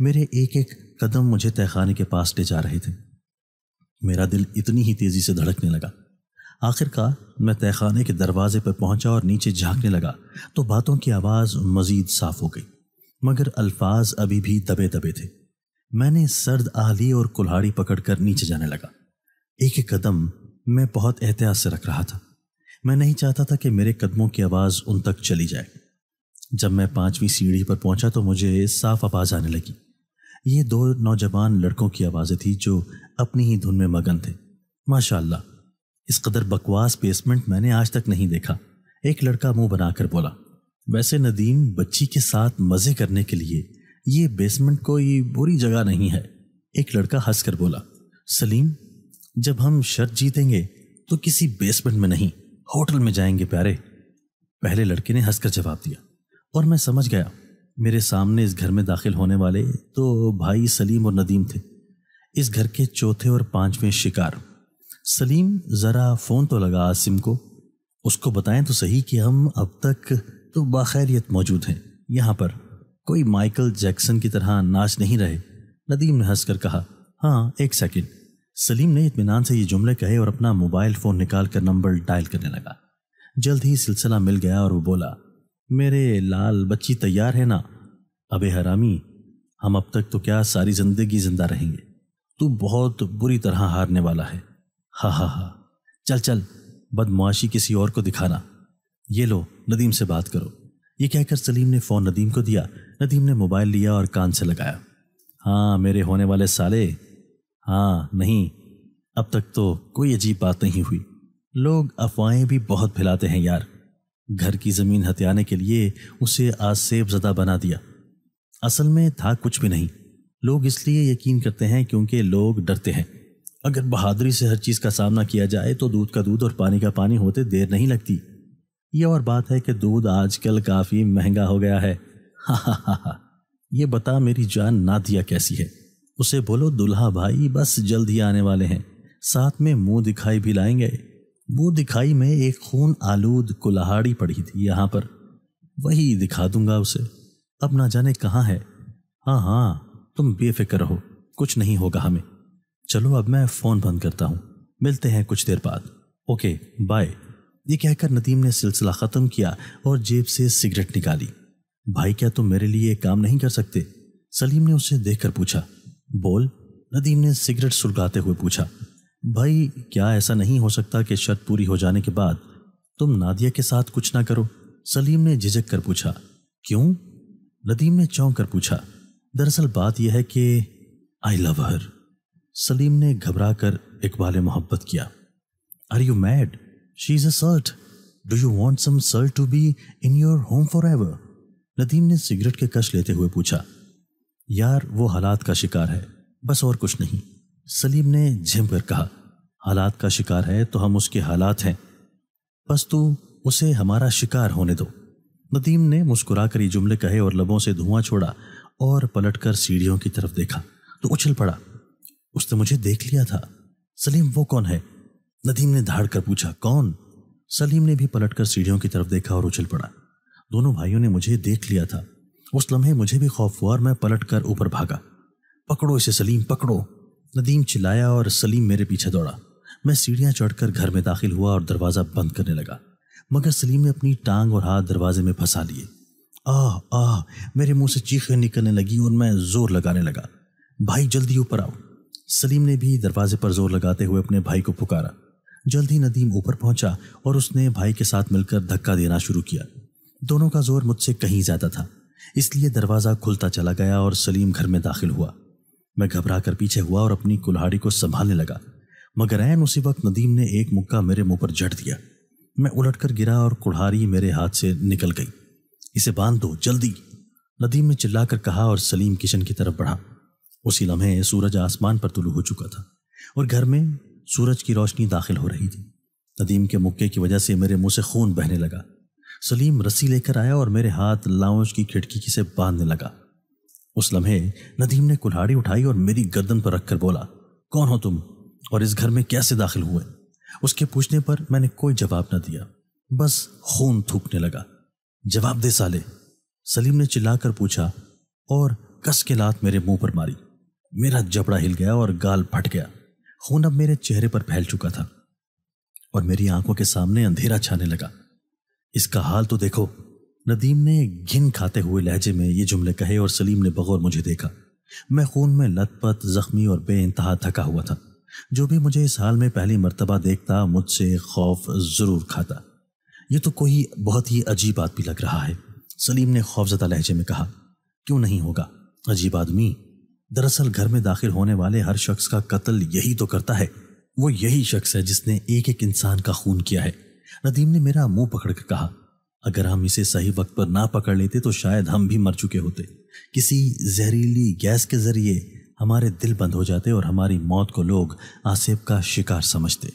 मेरे एक एक कदम मुझे तहखाने के पास ले जा रहे थे मेरा दिल इतनी ही तेज़ी से धड़कने लगा आखिरकार मैं तहखाने के दरवाजे पर पहुंचा और नीचे झांकने लगा तो बातों की आवाज़ मज़ीद साफ हो गई मगर अल्फाज अभी भी दबे दबे थे मैंने सर्द आली और कुल्हाड़ी पकड़कर नीचे जाने लगा एक एक कदम मैं बहुत एहतियात से रख रहा था मैं नहीं चाहता था कि मेरे कदमों की आवाज़ उन तक चली जाए जब मैं पांचवीं सीढ़ी पर पहुंचा तो मुझे साफ आवाज़ आने लगी ये दो नौजवान लड़कों की आवाज़ें थी जो अपनी ही धुन में मगन थे माशाल्लाह इस कदर बकवास बेसमेंट मैंने आज तक नहीं देखा एक लड़का मुंह बनाकर बोला वैसे नदीम बच्ची के साथ मज़े करने के लिए ये बेसमेंट कोई बुरी जगह नहीं है एक लड़का हंसकर बोला सलीम जब हम शर्त जीतेंगे तो किसी बेसमेंट में नहीं होटल में जाएंगे प्यारे पहले लड़के ने हंसकर जवाब दिया और मैं समझ गया मेरे सामने इस घर में दाखिल होने वाले तो भाई सलीम और नदीम थे इस घर के चौथे और पांचवें शिकार सलीम ज़रा फ़ोन तो लगा आसिम को उसको बताएं तो सही कि हम अब तक तो बाखैरियत मौजूद हैं यहाँ पर कोई माइकल जैक्सन की तरह नाच नहीं रहे नदीम ने हंसकर कहा हाँ एक सेकेंड सलीम ने इतमान से ये जुमले कहे और अपना मोबाइल फ़ोन निकाल कर नंबर डायल करने लगा जल्द ही सिलसिला मिल गया और वो बोला मेरे लाल बच्ची तैयार है ना अबे हरामी हम अब तक तो क्या सारी ज़िंदगी ज़िंदा रहेंगे तू बहुत बुरी तरह हारने वाला है हा हा हा चल चल बदमाशी किसी और को दिखाना ये लो नदीम से बात करो ये कहकर सलीम ने फ़ोन नदीम को दिया नदीम ने मोबाइल लिया और कान से लगाया हाँ मेरे होने वाले साले हाँ नहीं अब तक तो कोई अजीब बात नहीं हुई लोग अफवाहें भी बहुत फैलाते हैं यार घर की ज़मीन हथियाने के लिए उसे आज सेब ज़दा बना दिया असल में था कुछ भी नहीं लोग इसलिए यकीन करते हैं क्योंकि लोग डरते हैं अगर बहादुरी से हर चीज़ का सामना किया जाए तो दूध का दूध और पानी का पानी होते देर नहीं लगती ये और बात है कि दूध आजकल काफ़ी महंगा हो गया है हा हा हा हा ये बता मेरी जान ना दिया कैसी है उसे बोलो दुल्हा भाई बस जल्द ही आने वाले हैं साथ में मुंह दिखाई भी लाएंगे मुंह दिखाई में एक खून आलूद कुल्हाड़ी पड़ी थी यहाँ पर वही दिखा दूंगा उसे अब ना जाने कहाँ है हाँ हाँ तुम बेफिक्र रहो कुछ नहीं होगा हमें चलो अब मैं फ़ोन बंद करता हूँ मिलते हैं कुछ देर बाद ओके बाय ये कहकर नदीम ने सिलसिला ख़त्म किया और जेब से सिगरेट निकाली भाई क्या तुम मेरे लिए काम नहीं कर सकते सलीम ने उसे देखकर पूछा बोल नदीम ने सिगरेट सुलगाते हुए पूछा भाई क्या ऐसा नहीं हो सकता कि शर्त पूरी हो जाने के बाद तुम नादिया के साथ कुछ ना करो सलीम ने झिझक कर पूछा क्यों नदीम ने चौंक कर पूछा दरअसल बात यह है कि आई लव हर सलीम ने घबरा कर इकबाल मोहब्बत किया are you mad she is a slut do you want some slut to be in your home forever Nadeem ने सिगरेट के कश लेते हुए पूछा यार वो हालात का शिकार है बस और कुछ नहीं सलीम ने झिम कर कहा हालात का शिकार है तो हम उसके हालात हैं बस तू उसे हमारा शिकार होने दो नदीम ने मुस्कुरा कर ये जुमले कहे और लबों से धुआं छोड़ा और पलटकर सीढ़ियों की तरफ देखा तो उछल पड़ा उसने मुझे देख लिया था सलीम वो कौन है नदीम ने धाड़ कर पूछा कौन सलीम ने भी पलटकर सीढ़ियों की तरफ देखा और उछल पड़ा दोनों भाइयों ने मुझे देख लिया था उस लम्हे मुझे भी खौफ हुआ और मैं पलट कर ऊपर भागा पकड़ो इसे सलीम पकड़ो नदीम चिल्लाया और सलीम मेरे पीछे दौड़ा मैं सीढ़ियाँ चढ़कर घर में दाखिल हुआ और दरवाज़ा बंद करने लगा मगर सलीम ने अपनी टांग और हाथ दरवाजे में फंसा लिए आ आ मेरे मुंह से चीखें निकलने लगी और मैं जोर लगाने लगा भाई जल्दी ऊपर आओ सलीम ने भी दरवाजे पर जोर लगाते हुए अपने भाई को पुकारा जल्दी नदीम ऊपर पहुंचा और उसने भाई के साथ मिलकर धक्का देना शुरू किया दोनों का जोर मुझसे कहीं ज्यादा था इसलिए दरवाज़ा खुलता चला गया और सलीम घर में दाखिल हुआ मैं घबरा कर पीछे हुआ और अपनी कुल्हाड़ी को संभालने लगा मगर ऐन उसी वक्त नदीम ने एक मुक्का मेरे मुंह पर जट दिया मैं उलट कर गिरा और कुल्हाड़ी मेरे हाथ से निकल गई इसे बांध दो जल्दी नदीम ने चिल्लाकर कहा और सलीम किचन की तरफ बढ़ा उसी लम्हे सूरज आसमान पर तुलू हो चुका था और घर में सूरज की रोशनी दाखिल हो रही थी नदीम के मुक्के की वजह से मेरे मुंह से खून बहने लगा सलीम रस्सी लेकर आया और मेरे हाथ लाउंज की खिड़की की से बांधने लगा उस लम्हे नदीम ने कुल्हाड़ी उठाई और मेरी गर्दन पर रखकर बोला कौन हो तुम और इस घर में कैसे दाखिल हुए उसके पूछने पर मैंने कोई जवाब न दिया बस खून थूकने लगा जवाब दे साले सलीम ने चिल्लाकर पूछा और कस के लात मेरे मुंह पर मारी मेरा जबड़ा हिल गया और गाल फट गया खून अब मेरे चेहरे पर फैल चुका था और मेरी आंखों के सामने अंधेरा छाने लगा इसका हाल तो देखो नदीम ने घिन खाते हुए लहजे में ये जुमले कहे और सलीम ने बगौर मुझे देखा मैं खून में लतपत जख्मी और बे इंतहा थका हुआ था जो भी मुझे इस हाल में पहली मर्तबा देखता मुझसे खौफ ज़रूर खाता ये तो कोई बहुत ही अजीब आदमी लग रहा है सलीम ने खौफजदा लहजे में कहा क्यों नहीं होगा अजीब आदमी दरअसल घर में दाखिल होने वाले हर शख्स का कत्ल यही तो करता है वो यही शख्स है जिसने एक एक इंसान का खून किया है नदीम ने मेरा मुंह पकड़कर कहा अगर हम इसे सही वक्त पर ना पकड़ लेते तो शायद हम भी मर चुके होते किसी जहरीली गैस के जरिए हमारे दिल बंद हो जाते और हमारी मौत को लोग आसेब का शिकार समझते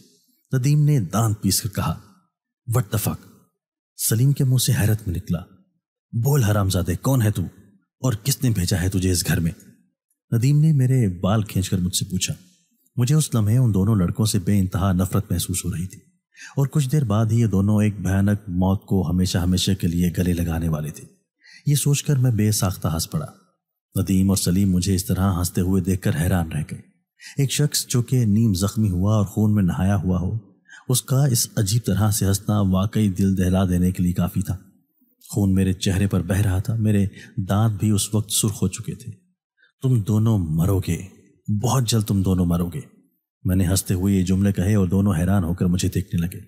नदीम ने दांत पीस कर कहा वट दफक सलीम के मुंह से हैरत में निकला बोल हरामजादे कौन है तू और किसने भेजा है तुझे इस घर में नदीम ने मेरे बाल खींचकर मुझसे पूछा मुझे उस लम्हे उन दोनों लड़कों से बे नफरत महसूस हो रही थी और कुछ देर बाद ही ये दोनों एक भयानक मौत को हमेशा हमेशा के लिए गले लगाने वाले थे ये सोचकर मैं बेसाख्ता हंस पड़ा नदीम और सलीम मुझे इस तरह हंसते हुए देखकर हैरान रह गए एक शख्स जो कि नीम जख्मी हुआ और खून में नहाया हुआ हो उसका इस अजीब तरह से हंसना वाकई दिल दहला देने के लिए काफ़ी था खून मेरे चेहरे पर बह रहा था मेरे दांत भी उस वक्त सुर्ख हो चुके थे तुम दोनों मरोगे बहुत जल्द तुम दोनों मरोगे मैंने हंसते हुए ये जुमले कहे और दोनों हैरान होकर मुझे देखने लगे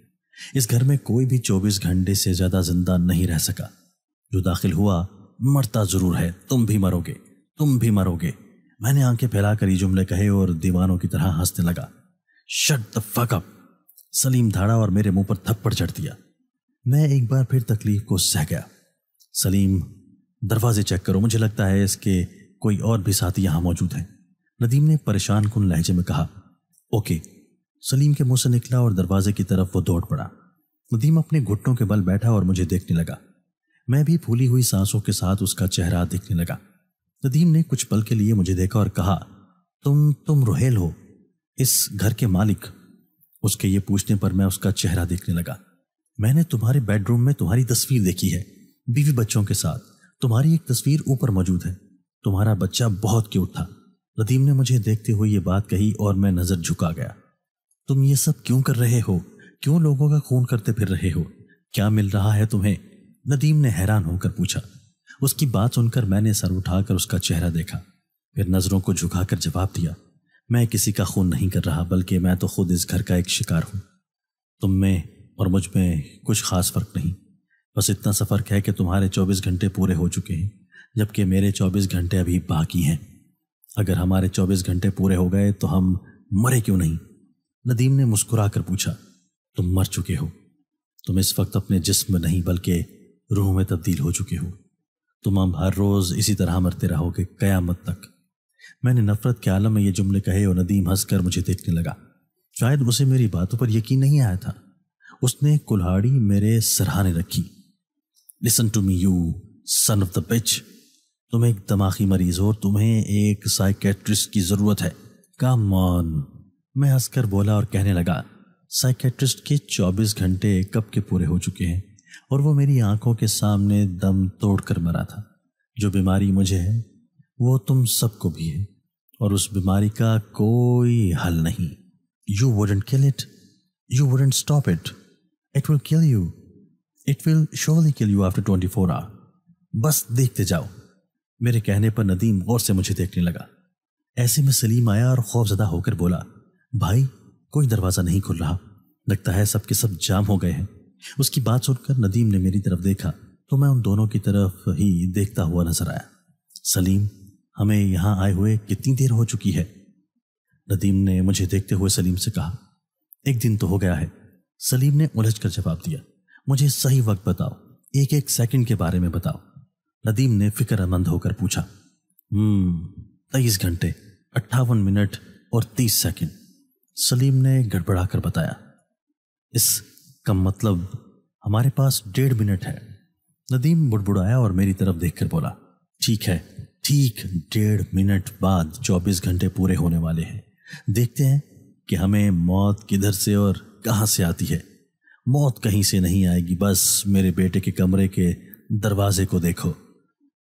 इस घर में कोई भी चौबीस घंटे से ज्यादा जिंदा नहीं रह सका जो दाखिल हुआ मरता जरूर है तुम भी मरोगे तुम भी मरोगे मैंने आंखें फैलाकर ये जुमले कहे और दीवानों की तरह हंसने लगा shut the fuck up Saleem धाड़ा और मेरे मुंह पर थप्पड़ चढ़ दिया मैं एक बार फिर तकलीफ को सह गया सलीम दरवाजे चेक करो मुझे लगता है इसके कोई और भी साथी यहाँ मौजूद हैं नदीम ने परेशान कुन लहजे में कहा ओके सलीम के मुंह से निकला और दरवाजे की तरफ वो दौड़ पड़ा नदीम अपने घुटनों के बल बैठा और मुझे देखने लगा मैं भी फूली हुई सांसों के साथ उसका चेहरा देखने लगा नदीम ने कुछ पल के लिए मुझे देखा और कहा तुम तुम रोहेल हो इस घर के मालिक उसके ये पूछने पर मैं उसका चेहरा देखने लगा मैंने तुम्हारे बेडरूम में तुम्हारी तस्वीर देखी है बीवी बच्चों के साथ तुम्हारी एक तस्वीर ऊपर मौजूद है तुम्हारा बच्चा बहुत क्यूट था नदीम ने मुझे देखते हुए ये बात कही और मैं नज़र झुका गया तुम ये सब क्यों कर रहे हो क्यों लोगों का खून करते फिर रहे हो क्या मिल रहा है तुम्हें नदीम ने हैरान होकर पूछा उसकी बात सुनकर मैंने सर उठाकर उसका चेहरा देखा फिर नज़रों को झुकाकर जवाब दिया मैं किसी का खून नहीं कर रहा बल्कि मैं तो खुद इस घर का एक शिकार हूँ तुम में और मुझ में कुछ ख़ास फ़र्क नहीं बस इतना सा फ़र्क है कि तुम्हारे 24 घंटे पूरे हो चुके हैं जबकि मेरे 24 घंटे अभी बाकी हैं अगर हमारे चौबीस घंटे पूरे हो गए तो हम मरे क्यों नहीं नदीम ने मुस्कुरा कर पूछा तुम मर चुके हो तुम इस वक्त अपने जिस्म नहीं बल्कि रूह में तब्दील हो चुके हो तुम हम हर रोज़ इसी तरह मरते रहोगे कयामत तक मैंने नफरत के आलम में ये जुमले कहे और नदीम हंसकर मुझे देखने लगा शायद उसे मेरी बातों पर यकीन नहीं आया था उसने कुल्हाड़ी मेरे सरहाने रखी listen to me you son of the bitch तुम एक दमाखी मरीज हो तुम्हें एक साइकेट्रिस्ट की ज़रूरत है कम ऑन मैं हंसकर बोला और कहने लगा साइकेट्रिस्ट के 24 घंटे कब के पूरे हो चुके हैं और वो मेरी आंखों के सामने दम तोड़ कर मरा था जो बीमारी मुझे है वो तुम सबको भी है और उस बीमारी का कोई हल नहीं you wouldn't kill it you wouldn't stop it it will kill you it will surely kill you after twenty four hour बस देखते जाओ मेरे कहने पर नदीम गौर से मुझे देखने लगा ऐसे में सलीम आया और खौफजदा होकर बोला भाई कोई दरवाज़ा नहीं खुल रहा लगता है सबके सब जाम हो गए हैं उसकी बात सुनकर नदीम ने मेरी तरफ देखा तो मैं उन दोनों की तरफ ही देखता हुआ नजर आया सलीम हमें यहाँ आए हुए कितनी देर हो चुकी है नदीम ने मुझे देखते हुए सलीम से कहा एक दिन तो हो गया है सलीम ने उलझ कर जवाब दिया मुझे सही वक्त बताओ एक एक सेकंड के बारे में बताओ नदीम ने फिक्रमंद होकर पूछा हम्म तेईस घंटे अट्ठावन मिनट और तीस सेकंड सलीम ने गड़बड़ा कर बताया इस का मतलब हमारे पास डेढ़ मिनट है नदीम बुड़बुड़ाया और मेरी तरफ देखकर बोला ठीक है ठीक डेढ़ मिनट बाद चौबीस घंटे पूरे होने वाले हैं देखते हैं कि हमें मौत किधर से और कहाँ से आती है मौत कहीं से नहीं आएगी बस मेरे बेटे के कमरे के दरवाजे को देखो